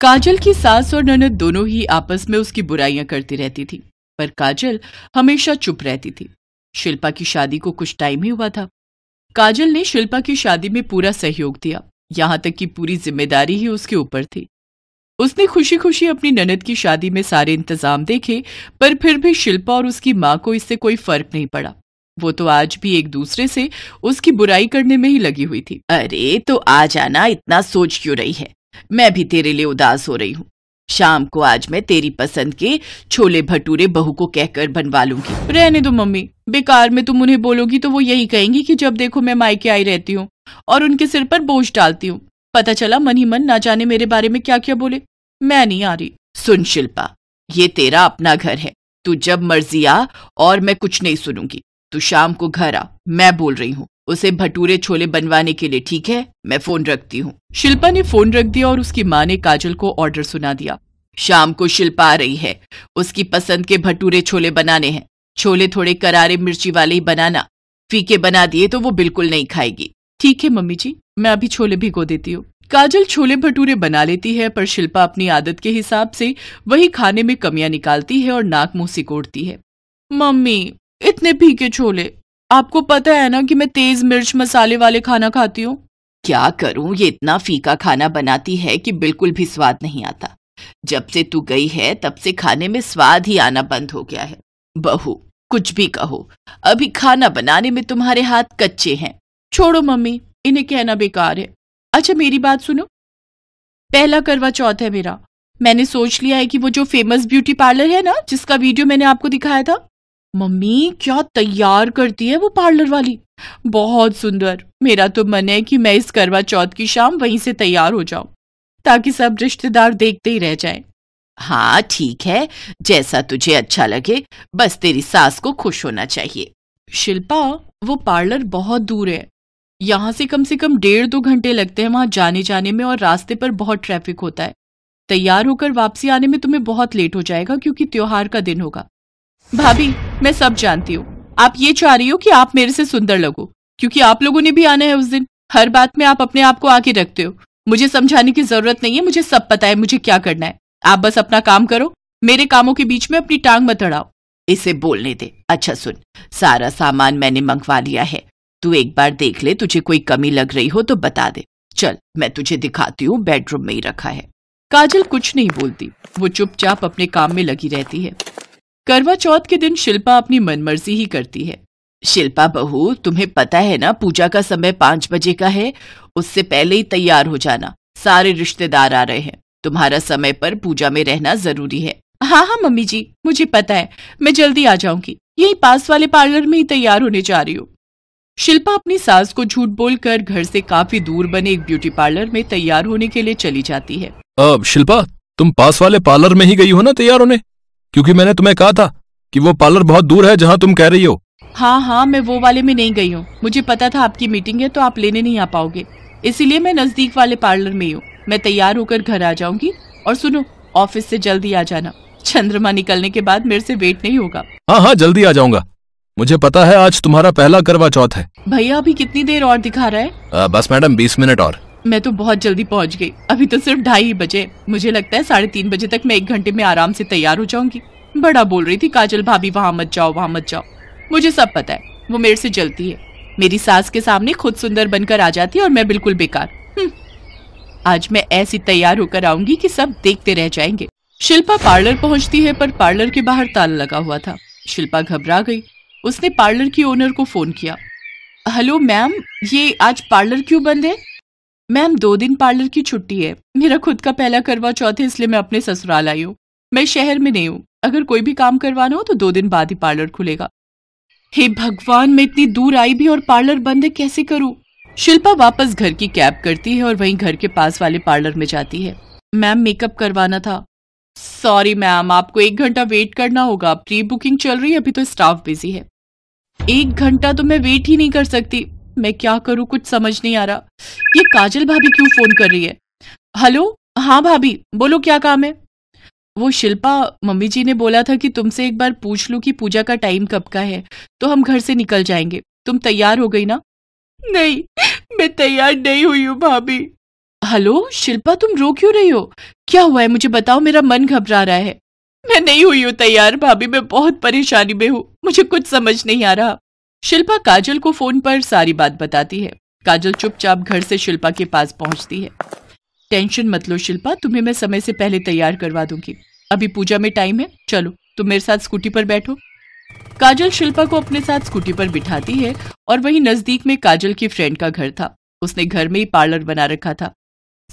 काजल की सास और ननद दोनों ही आपस में उसकी बुराइयां करती रहती थी पर काजल हमेशा चुप रहती थी शिल्पा की शादी को कुछ टाइम ही हुआ था काजल ने शिल्पा की शादी में पूरा सहयोग दिया यहां तक कि पूरी जिम्मेदारी ही उसके ऊपर थी उसने खुशी खुशी अपनी ननद की शादी में सारे इंतजाम देखे पर फिर भी शिल्पा और उसकी माँ को इससे कोई फर्क नहीं पड़ा वो तो आज भी एक दूसरे से उसकी बुराई करने में ही लगी हुई थी अरे तो आ जाना इतना सोच क्यों रही है मैं भी तेरे लिए उदास हो रही हूँ शाम को आज मैं तेरी पसंद के छोले भटूरे बहू को कहकर बनवा लूंगी रहने दो मम्मी बेकार में तुम उन्हें बोलोगी तो वो यही कहेंगी कि जब देखो मैं मायके आई रहती हूँ और उनके सिर पर बोझ डालती हूँ पता चला मन ही मन ना जाने मेरे बारे में क्या क्या बोले मैं नहीं आ रही सुन शिल्पा ये तेरा अपना घर है तू जब मर्जी आ और मैं कुछ नहीं सुनूंगी तू शाम को घर आ मैं बोल रही हूँ उसे भटूरे छोले बनवाने के लिए ठीक है मैं फोन रखती हूँ शिल्पा ने फोन रख दिया और उसकी माँ ने काजल को ऑर्डर सुना दिया शाम को शिल्पा आ रही है उसकी पसंद के भटूरे छोले बनाने हैं छोले थोड़े करारे मिर्ची वाले ही बनाना फीके बना दिए तो वो बिल्कुल नहीं खाएगी ठीक है मम्मी जी मैं अभी छोले भिगो देती हूँ काजल छोले भटूरे बना लेती है पर शिल्पा अपनी आदत के हिसाब से वही खाने में कमियां निकालती है और नाक मुंह सिकोड़ती है मम्मी इतने भीगे छोले आपको पता है ना कि मैं तेज मिर्च मसाले वाले खाना खाती हूँ क्या करूँ ये इतना फीका खाना बनाती है कि बिल्कुल भी स्वाद नहीं आता जब से तू गई है तब से खाने में स्वाद ही आना बंद हो गया है बहू कुछ भी कहो अभी खाना बनाने में तुम्हारे हाथ कच्चे हैं छोड़ो मम्मी इन्हें कहना बेकार है अच्छा मेरी बात सुनो पहला करवा चौथ है मेरा मैंने सोच लिया है कि वो जो फेमस ब्यूटी पार्लर है ना जिसका वीडियो मैंने आपको दिखाया था मम्मी क्या तैयार करती है वो पार्लर वाली बहुत सुंदर मेरा तो मन है कि मैं इस करवा चौथ की शाम वहीं से तैयार हो जाऊं ताकि सब रिश्तेदार देखते ही रह जाए हाँ ठीक है जैसा तुझे अच्छा लगे बस तेरी सास को खुश होना चाहिए शिल्पा वो पार्लर बहुत दूर है यहाँ से कम से कम डेढ़ दो घंटे लगते हैं वहां जाने जाने में और रास्ते पर बहुत ट्रैफिक होता है तैयार होकर वापसी आने में तुम्हें बहुत लेट हो जाएगा क्योंकि त्योहार का दिन होगा भाभी मैं सब जानती हूँ आप ये चाह रही हो कि आप मेरे से सुंदर लगो क्योंकि आप लोगों ने भी आना है उस दिन हर बात में आप अपने आप को आगे रखते हो मुझे समझाने की जरूरत नहीं है मुझे सब पता है मुझे क्या करना है आप बस अपना काम करो मेरे कामों के बीच में अपनी टांग मत अड़ाओ इसे बोलने दे अच्छा सुन सारा सामान मैंने मंगवा लिया है तू एक बार देख ले तुझे कोई कमी लग रही हो तो बता दे चल मैं तुझे दिखाती हूँ बेडरूम में ही रखा है काजल कुछ नहीं बोलती वो चुपचाप अपने काम में लगी रहती है करवा चौथ के दिन शिल्पा अपनी मनमर्जी ही करती है शिल्पा बहू तुम्हें पता है ना पूजा का समय पांच बजे का है उससे पहले ही तैयार हो जाना सारे रिश्तेदार आ रहे हैं तुम्हारा समय पर पूजा में रहना जरूरी है हाँ हाँ मम्मी जी मुझे पता है मैं जल्दी आ जाऊंगी यही पास वाले पार्लर में ही तैयार होने जा रही हूँ शिल्पा अपनी सास को झूठ बोलकर घर से काफी दूर बने एक ब्यूटी पार्लर में तैयार होने के लिए चली जाती है अब शिल्पा तुम पास वाले पार्लर में ही गई हो ना तैयार होने क्योंकि मैंने तुम्हें कहा था कि वो पार्लर बहुत दूर है जहाँ तुम कह रही हो हाँ हाँ मैं वो वाले में नहीं गई हूँ मुझे पता था आपकी मीटिंग है तो आप लेने नहीं आ पाओगे इसीलिए मैं नजदीक वाले पार्लर में हूँ मैं तैयार होकर घर आ जाऊंगी और सुनो ऑफिस से जल्दी आ जाना चंद्रमा निकलने के बाद मेरे से वेट नहीं होगा हाँ हाँ जल्दी आ जाऊंगा मुझे पता है आज तुम्हारा पहला करवा चौथ है भैया अभी कितनी देर और दिखा रहा है आ, बस मैडम बीस मिनट और मैं तो बहुत जल्दी पहुंच गई अभी तो सिर्फ ढाई ही बजे मुझे लगता है साढ़े तीन बजे तक मैं एक घंटे में आराम से तैयार हो जाऊंगी बड़ा बोल रही थी काजल भाभी वहां मत जाओ वहां मत जाओ मुझे सब पता है वो मेरे से जलती है मेरी सास के सामने खुद सुंदर बनकर आ जाती है और मैं बिल्कुल बेकार हम्म। आज मैं ऐसी तैयार होकर आऊंगी की सब देखते रह जाएंगे शिल्पा पार्लर पहुँचती है पर पार्लर के बाहर ताला लगा हुआ था शिल्पा घबरा गई उसने पार्लर की ओनर को फोन किया हेलो मैम ये आज पार्लर क्यों बंद है मैम दो दिन पार्लर की छुट्टी है मेरा खुद का पहला करवा चौथ है इसलिए मैं अपने ससुराल आई हूँ मैं शहर में नहीं हूँ अगर कोई भी काम करवाना हो तो दो दिन बाद ही पार्लर खुलेगा हे भगवान मैं इतनी दूर आई भी और पार्लर बंद है कैसे करूँ शिल्पा वापस घर की कैब करती है और वहीं घर के पास वाले पार्लर में जाती है मैम मेकअप करवाना था सॉरी मैम आपको एक घंटा वेट करना होगा प्री बुकिंग चल रही है अभी तो स्टाफ बिजी है एक घंटा तो मैं वेट ही नहीं कर सकती मैं क्या करूं कुछ समझ नहीं आ रहा ये काजल भाभी क्यों फोन कर रही है हेलो हाँ भाभी बोलो क्या काम है वो शिल्पा मम्मी जी ने बोला था कि तुमसे एक बार पूछ लूं कि पूजा का टाइम कब का है तो हम घर से निकल जाएंगे तुम तैयार हो गई ना नहीं मैं तैयार नहीं हुई हूँ भाभी हेलो शिल्पा तुम रो क्यों रही हो क्या हुआ है मुझे बताओ मेरा मन घबरा रहा है मैं नहीं हुई हूँ तैयार भाभी मैं बहुत परेशानी में हूँ मुझे कुछ समझ नहीं आ रहा शिल्पा काजल को फोन पर सारी बात बताती है काजल चुपचाप घर से शिल्पा के पास पहुंचती है टेंशन मत लो शिल्पा तुम्हें मैं समय से पहले तैयार करवा दूंगी अभी पूजा में टाइम है चलो तुम मेरे साथ स्कूटी पर बैठो काजल शिल्पा को अपने साथ स्कूटी पर बिठाती है और वही नजदीक में काजल की फ्रेंड का घर था उसने घर में ही पार्लर बना रखा था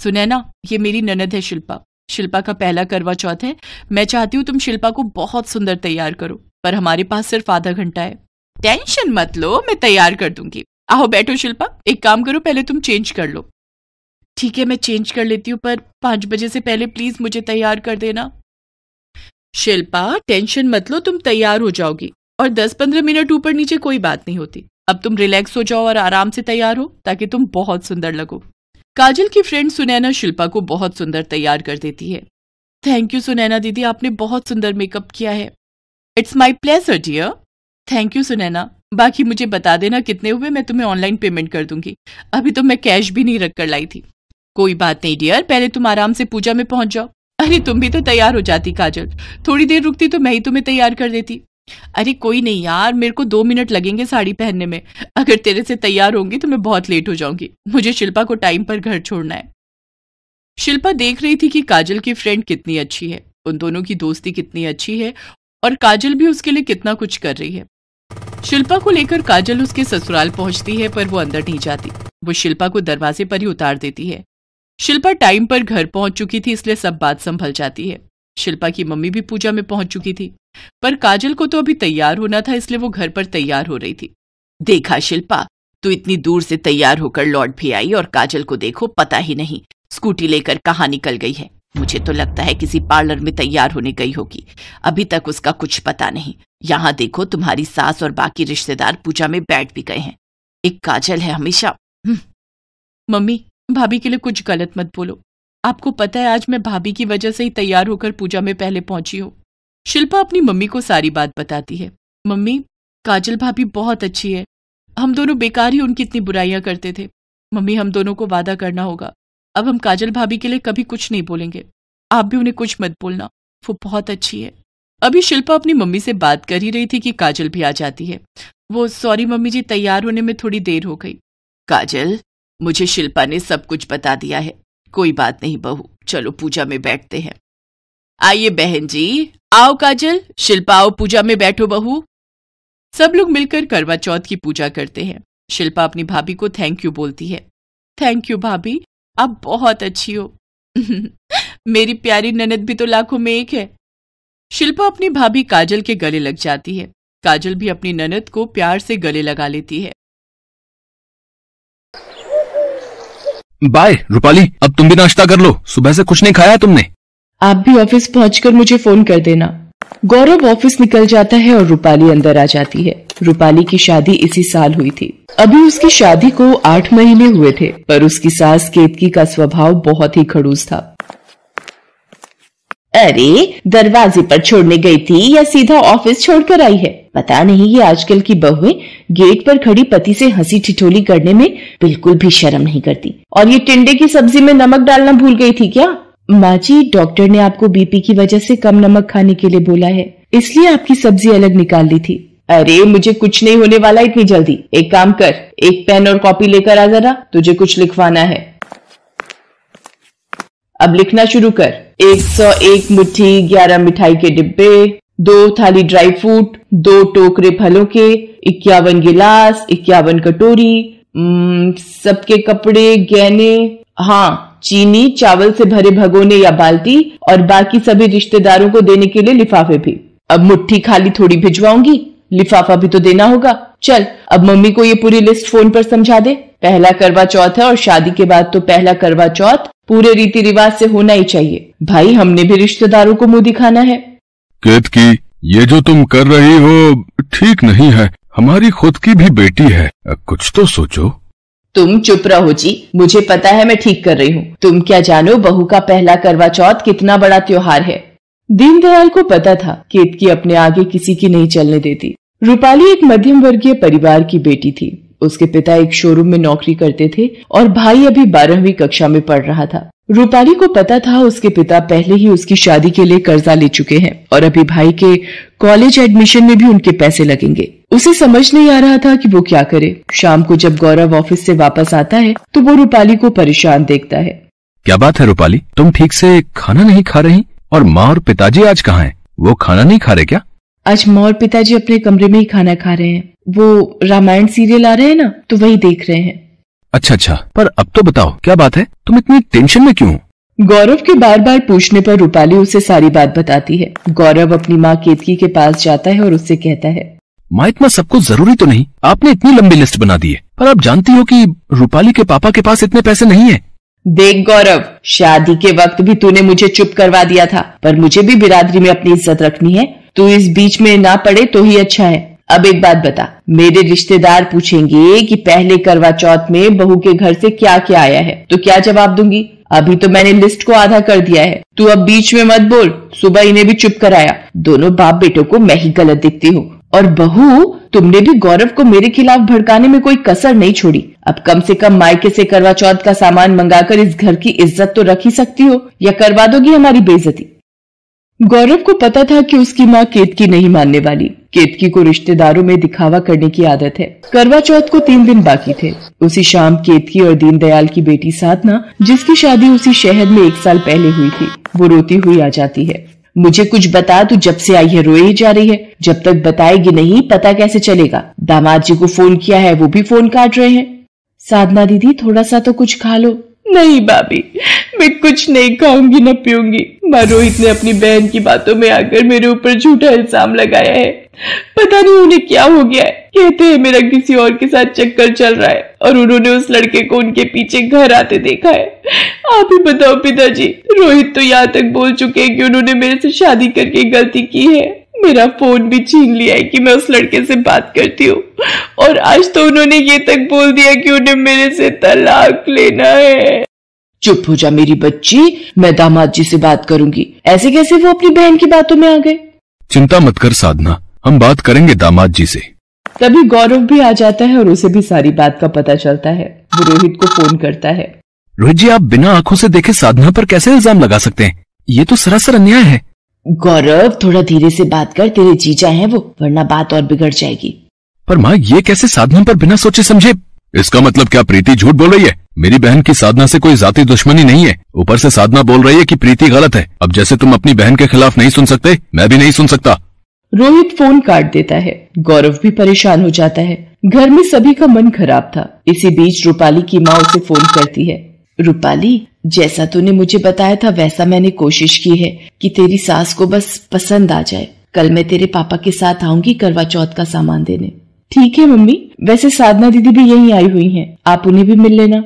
सुनैना ये मेरी ननद है शिल्पा शिल्पा का पहला करवा चौथ है मैं चाहती हूँ तुम शिल्पा को बहुत सुंदर तैयार करो पर हमारे पास सिर्फ आधा घंटा है टेंशन मत लो मैं तैयार कर दूंगी आओ बैठो शिल्पा एक काम करो पहले तुम चेंज कर लो ठीक है मैं चेंज कर लेती हूँ पर पांच बजे से पहले प्लीज मुझे तैयार कर देना शिल्पा टेंशन मत लो तुम तैयार हो जाओगी और दस पंद्रह मिनट ऊपर नीचे कोई बात नहीं होती अब तुम रिलैक्स हो जाओ और आराम से तैयार हो ताकि तुम बहुत सुंदर लगो काजल की फ्रेंड सुनैना शिल्पा को बहुत सुंदर तैयार कर देती है थैंक यू सुनैना दीदी आपने बहुत सुंदर मेकअप किया है it's my pleasure dear thank you Sunaina बाकी मुझे बता देना कितने हुए मैं तुम्हें ऑनलाइन पेमेंट कर दूंगी अभी तो मैं कैश भी नहीं रख कर लाई थी कोई बात नहीं डियर पहले तुम आराम से पूजा में पहुंच जाओ अरे तुम भी तो तैयार हो जाती काजल थोड़ी देर रुकती तो मैं ही तुम्हें तैयार कर देती अरे कोई नहीं यार मेरे को दो मिनट लगेंगे साड़ी पहनने में अगर तेरे से तैयार होंगी तो मैं बहुत लेट हो जाऊंगी मुझे शिल्पा को टाइम पर घर छोड़ना है शिल्पा देख रही थी कि काजल की फ्रेंड कितनी अच्छी है उन दोनों की दोस्ती कितनी अच्छी है और काजल भी उसके लिए कितना कुछ कर रही है शिल्पा को लेकर काजल उसके ससुराल पहुंचती है पर वो अंदर नहीं जाती वो शिल्पा को दरवाजे पर ही उतार देती है शिल्पा टाइम पर घर पहुंच चुकी थी इसलिए सब बात संभल जाती है शिल्पा की मम्मी भी पूजा में पहुंच चुकी थी पर काजल को तो अभी तैयार होना था इसलिए वो घर पर तैयार हो रही थी देखा शिल्पा तू इतनी दूर से तैयार होकर लौट भी आई और काजल को देखो पता ही नहीं स्कूटी लेकर कहाँ निकल गई है मुझे तो लगता है किसी पार्लर में तैयार होने गई होगी अभी तक उसका कुछ पता नहीं यहाँ देखो तुम्हारी सास और बाकी रिश्तेदार पूजा में बैठ भी गए हैं एक काजल है हमेशा हम्म। मम्मी भाभी के लिए कुछ गलत मत बोलो आपको पता है आज मैं भाभी की वजह से ही तैयार होकर पूजा में पहले पहुंची हूँ शिल्पा अपनी मम्मी को सारी बात बताती है मम्मी काजल भाभी बहुत अच्छी है हम दोनों बेकार ही उनकी इतनी बुराइयां करते थे मम्मी हम दोनों को वादा करना होगा अब हम काजल भाभी के लिए कभी कुछ नहीं बोलेंगे आप भी उन्हें कुछ मत बोलना वो बहुत अच्छी है अभी शिल्पा अपनी मम्मी से बात कर ही रही थी कि काजल भी आ जाती है वो सॉरी मम्मी जी तैयार होने में थोड़ी देर हो गई काजल मुझे शिल्पा ने सब कुछ बता दिया है कोई बात नहीं बहू चलो पूजा में बैठते हैं आइए बहन जी आओ काजल शिल्पा आओ पूजा में बैठो बहू सब लोग मिलकर करवा चौथ की पूजा करते हैं शिल्पा अपनी भाभी को थैंक यू बोलती है थैंक यू भाभी आप बहुत अच्छी हो मेरी प्यारी ननद भी तो लाखों में एक है शिल्पा अपनी भाभी काजल के गले लग जाती है काजल भी अपनी ननद को प्यार से गले लगा लेती है बाय रूपाली अब तुम भी नाश्ता कर लो सुबह से कुछ नहीं खाया तुमने आप भी ऑफिस पहुंचकर मुझे फोन कर देना गौरव ऑफिस निकल जाता है और रूपाली अंदर आ जाती है रूपाली की शादी इसी साल हुई थी अभी उसकी शादी को आठ महीने हुए थे पर उसकी सास केतकी का स्वभाव बहुत ही खड़ूस था अरे दरवाजे पर छोड़ने गई थी या सीधा ऑफिस छोड़कर आई है पता नहीं ये आजकल की बहुएं गेट पर खड़ी पति से हंसी ठिठोली करने में बिल्कुल भी शर्म नहीं करती और ये टिंडे की सब्जी में नमक डालना भूल गई थी क्या माँ जी डॉक्टर ने आपको बीपी की वजह से कम नमक खाने के लिए बोला है इसलिए आपकी सब्जी अलग निकाल ली थी अरे मुझे कुछ नहीं होने वाला इतनी जल्दी एक काम कर एक पेन और कॉपी लेकर आ जरा तुझे कुछ लिखवाना है अब लिखना शुरू कर एक सौ एक मुठ्ठी ग्यारह मिठाई के डिब्बे दो थाली ड्राई फ्रूट दो टोकरे फलों के इक्यावन गिलास इक्यावन कटोरी सबके कपड़े गहने हाँ चीनी चावल से भरे भगोने या बाल्टी और बाकी सभी रिश्तेदारों को देने के लिए लिफाफे भी अब मुट्ठी खाली थोड़ी भिजवाऊंगी लिफाफा भी तो देना होगा चल अब मम्मी को ये पूरी लिस्ट फोन पर समझा दे पहला करवा चौथ है और शादी के बाद तो पहला करवा चौथ पूरे रीति रिवाज से होना ही चाहिए भाई हमने भी रिश्तेदारों को मुंह दिखाना है केत की ये जो तुम कर रही हो ठीक नहीं है हमारी खुद की भी बेटी है कुछ तो सोचो तुम चुप रहो जी मुझे पता है मैं ठीक कर रही हूँ तुम क्या जानो बहू का पहला करवा चौथ कितना बड़ा त्योहार है दीनदयाल को पता था केतकी अपने आगे किसी की नहीं चलने देती रूपाली एक मध्यम वर्गीय परिवार की बेटी थी उसके पिता एक शोरूम में नौकरी करते थे और भाई अभी बारहवीं कक्षा में पढ़ रहा था रूपाली को पता था उसके पिता पहले ही उसकी शादी के लिए कर्जा ले चुके हैं और अभी भाई के कॉलेज एडमिशन में भी उनके पैसे लगेंगे उसे समझ नहीं आ रहा था कि वो क्या करे शाम को जब गौरव ऑफिस से वापस आता है तो वो रूपाली को परेशान देखता है क्या बात है रूपाली तुम ठीक से खाना नहीं खा रही और माँ और पिताजी आज कहाँ हैं? वो खाना नहीं खा रहे क्या आज माँ और पिताजी अपने कमरे में ही खाना खा रहे हैं वो रामायण सीरियल आ रहे हैं ना तो वही देख रहे हैं अच्छा अच्छा पर अब तो बताओ क्या बात है तुम इतनी टेंशन में क्यों गौरव के बार बार पूछने पर रूपाली उसे सारी बात बताती है गौरव अपनी माँ केतकी के पास जाता है और उससे कहता है माँ इतना सबको जरूरी तो नहीं आपने इतनी लंबी लिस्ट बना दी है पर आप जानती हो कि रूपाली के पापा के पास इतने पैसे नहीं है देख गौरव शादी के वक्त भी तूने मुझे चुप करवा दिया था पर मुझे भी बिरादरी में अपनी इज्जत रखनी है तू इस बीच में ना पड़े तो ही अच्छा है अब एक बात बता मेरे रिश्तेदार पूछेंगे कि पहले करवा चौथ में बहू के घर से क्या क्या आया है तो क्या जवाब दूंगी अभी तो मैंने लिस्ट को आधा कर दिया है तू अब बीच में मत बोल सुबह इन्हें भी चुप कराया दोनों बाप बेटों को मैं ही गलत दिखती हूँ और बहू तुमने भी गौरव को मेरे खिलाफ भड़काने में कोई कसर नहीं छोड़ी अब कम से कम मायके से करवा चौथ का सामान मंगाकर इस घर की इज्जत तो रख ही सकती हो या करवा दोगी हमारी बेइज्जती गौरव को पता था कि उसकी माँ केतकी नहीं मानने वाली केतकी को रिश्तेदारों में दिखावा करने की आदत है करवा चौथ को तीन दिन बाकी थे उसी शाम केतकी और दीनदयाल की बेटी साधना जिसकी शादी उसी शहर में एक साल पहले हुई थी वो रोती हुई आ जाती है मुझे कुछ बता तू जब से आई है रोए ही जा रही है जब तक बताएगी नहीं पता कैसे चलेगा दामाद जी को फोन किया है वो भी फोन काट रहे हैं साधना दीदी थोड़ा सा तो कुछ खा लो नहीं भाभी मैं कुछ नहीं खाऊंगी न पीऊंगी माँ रोहित ने अपनी बहन की बातों में आकर मेरे ऊपर झूठा इल्जाम लगाया है पता नहीं उन्हें क्या हो गया है कहते हैं मेरा किसी और के साथ चक्कर चल रहा है और उन्होंने उस लड़के को उनके पीछे घर आते देखा है आप ही बताओ पिताजी रोहित तो यहाँ तक बोल चुके हैं कि उन्होंने मेरे से शादी करके गलती की है मेरा फोन भी छीन लिया है कि मैं उस लड़के से बात करती हूँ और आज तो उन्होंने ये तक बोल दिया कि उन्हें मेरे से तलाक लेना है चुप हो जा मेरी बच्ची मैं दामाद जी से बात करूंगी ऐसे कैसे वो अपनी बहन की बातों में आ गए चिंता मत कर साधना हम बात करेंगे दामाद जी से तभी गौरव भी आ जाता है और उसे भी सारी बात का पता चलता है वो रोहित को फोन करता है रोहित जी आप बिना आंखों से देखे साधना पर कैसे इल्जाम लगा सकते हैं ये तो सरासर अन्याय है गौरव थोड़ा धीरे से बात कर तेरे जीजा है वो वरना बात और बिगड़ जाएगी पर माँ ये कैसे साधना पर बिना सोचे समझे इसका मतलब क्या प्रीति झूठ बोल रही है मेरी बहन की साधना से कोई जाति दुश्मनी नहीं है ऊपर से साधना बोल रही है कि प्रीति गलत है अब जैसे तुम अपनी बहन के खिलाफ नहीं सुन सकते मैं भी नहीं सुन सकता रोहित फोन काट देता है गौरव भी परेशान हो जाता है घर में सभी का मन खराब था इसी बीच रूपाली की माँ उसे फोन करती है रूपाली जैसा तूने मुझे बताया था वैसा मैंने कोशिश की है कि तेरी सास को बस पसंद आ जाए कल मैं तेरे पापा के साथ आऊंगी करवा चौथ का सामान देने ठीक है मम्मी वैसे साधना दीदी भी यहीं आई हुई हैं आप उन्हें भी मिल लेना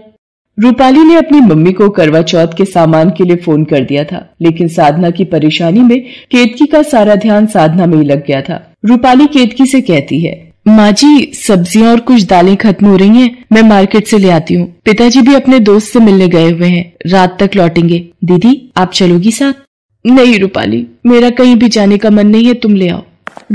रूपाली ने अपनी मम्मी को करवा चौथ के सामान के लिए फोन कर दिया था लेकिन साधना की परेशानी में केतकी का सारा ध्यान साधना में ही लग गया था रूपाली केतकी से कहती है माँ जी सब्जियाँ और कुछ दालें खत्म हो रही हैं मैं मार्केट से ले आती हूँ पिताजी भी अपने दोस्त से मिलने गए हुए हैं रात तक लौटेंगे दीदी आप चलोगी साथ नहीं रूपाली मेरा कहीं भी जाने का मन नहीं है तुम ले आओ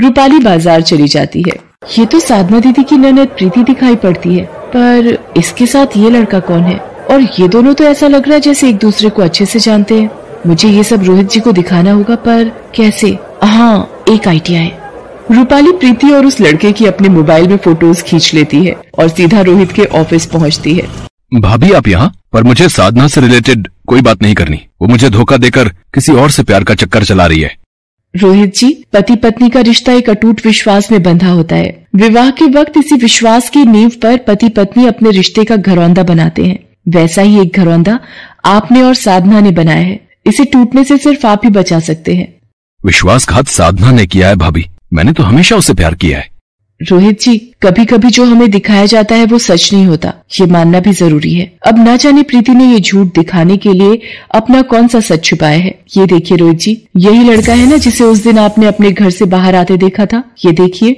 रूपाली बाजार चली जाती है ये तो साधना दीदी की ननद प्रीति दिखाई पड़ती है पर इसके साथ ये लड़का कौन है और ये दोनों तो ऐसा लग रहा है जैसे एक दूसरे को अच्छे से जानते हैं मुझे ये सब रोहित जी को दिखाना होगा पर कैसे हाँ एक आइडिया है रूपाली प्रीति और उस लड़के की अपने मोबाइल में फोटोज खींच लेती है और सीधा रोहित के ऑफिस पहुंचती है भाभी आप यहाँ पर मुझे साधना से रिलेटेड कोई बात नहीं करनी वो मुझे धोखा देकर किसी और से प्यार का चक्कर चला रही है रोहित जी पति पत्नी का रिश्ता एक अटूट विश्वास में बंधा होता है विवाह के वक्त इसी विश्वास की नींव पर पति पत्नी अपने रिश्ते का घरौंदा बनाते हैं वैसा ही एक घरौंदा आपने और साधना ने बनाया है इसे टूटने से सिर्फ आप ही बचा सकते हैं विश्वासघात साधना ने किया है भाभी मैंने तो हमेशा उसे प्यार किया है रोहित जी कभी कभी जो हमें दिखाया जाता है वो सच नहीं होता ये मानना भी जरूरी है अब ना जाने प्रीति ने ये झूठ दिखाने के लिए अपना कौन सा सच छुपाया है ये देखिए रोहित जी यही लड़का है ना जिसे उस दिन आपने अपने घर से बाहर आते देखा था ये देखिए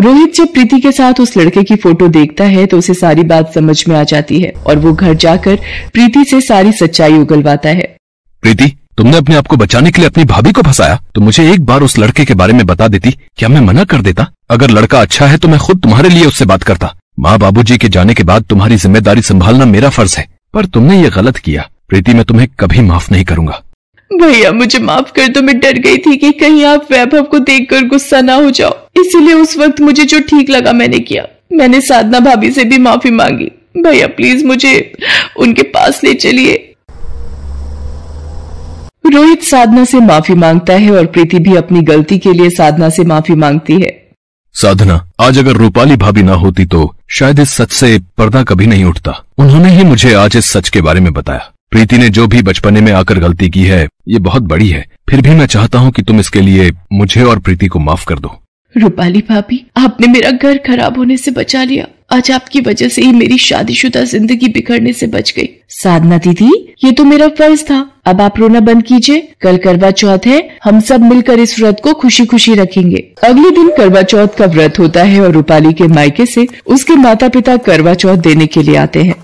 रोहित जब प्रीति के साथ उस लड़के की फोटो देखता है तो उसे सारी बात समझ में आ जाती है और वो घर जाकर प्रीति से सारी सच्चाई उगलवाता है प्रीति तुमने अपने आप को बचाने के लिए अपनी भाभी को फंसाया तो मुझे एक बार उस लड़के के बारे में बता देती क्या मैं मना कर देता अगर लड़का अच्छा है तो मैं खुद तुम्हारे लिए उससे बात करता माँ बाबू के जाने के बाद तुम्हारी जिम्मेदारी संभालना मेरा फर्ज है पर तुमने ये गलत किया प्रीति मैं तुम्हें कभी माफ नहीं करूंगा भैया मुझे माफ कर दो मैं डर गई थी कि कहीं आप वैभव को देखकर गुस्सा ना हो जाओ इसीलिए उस वक्त मुझे जो ठीक लगा मैंने किया मैंने साधना भाभी से भी माफी मांगी भैया प्लीज मुझे उनके पास ले चलिए रोहित साधना से माफी मांगता है और प्रीति भी अपनी गलती के लिए साधना से माफी मांगती है साधना आज अगर रूपाली भाभी ना होती तो शायद इस सच से पर्दा कभी नहीं उठता उन्होंने ही मुझे आज इस सच के बारे में बताया प्रीति ने जो भी बचपने में आकर गलती की है ये बहुत बड़ी है फिर भी मैं चाहता हूँ कि तुम इसके लिए मुझे और प्रीति को माफ कर दो रूपाली भाभी आपने मेरा घर खराब होने से बचा लिया आज आपकी वजह से ही मेरी शादीशुदा जिंदगी बिखरने से बच गई साधना दीदी ये तो मेरा फर्ज था अब आप रोना बंद कीजिए कल करवा चौथ है हम सब मिलकर इस व्रत को खुशी खुशी रखेंगे अगले दिन करवा चौथ का व्रत होता है और रूपाली के मायके से उसके माता पिता करवा चौथ देने के लिए आते हैं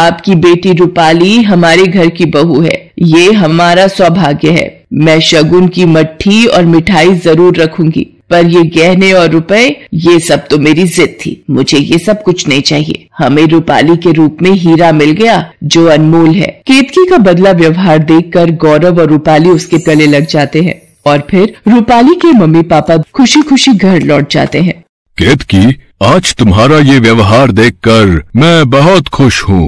आपकी बेटी रूपाली हमारे घर की बहू है ये हमारा सौभाग्य है मैं शगुन की मट्ठी और मिठाई जरूर रखूंगी पर ये गहने और रुपए ये सब तो मेरी जिद थी मुझे ये सब कुछ नहीं चाहिए हमें रूपाली के रूप में हीरा मिल गया जो अनमोल है केतकी का बदला व्यवहार देखकर गौरव और रूपाली उसके गले लग जाते हैं और फिर रूपाली के मम्मी पापा खुशी खुशी घर लौट जाते हैं केतकी आज तुम्हारा ये व्यवहार देखकर मैं बहुत खुश हूँ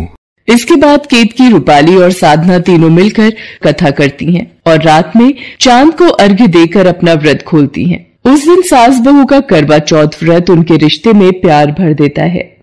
इसके बाद केतकी रूपाली और साधना तीनों मिलकर कथा करती हैं और रात में चांद को अर्घ्य देकर अपना व्रत खोलती हैं। उस दिन सास बहू का करवा चौथ व्रत उनके रिश्ते में प्यार भर देता है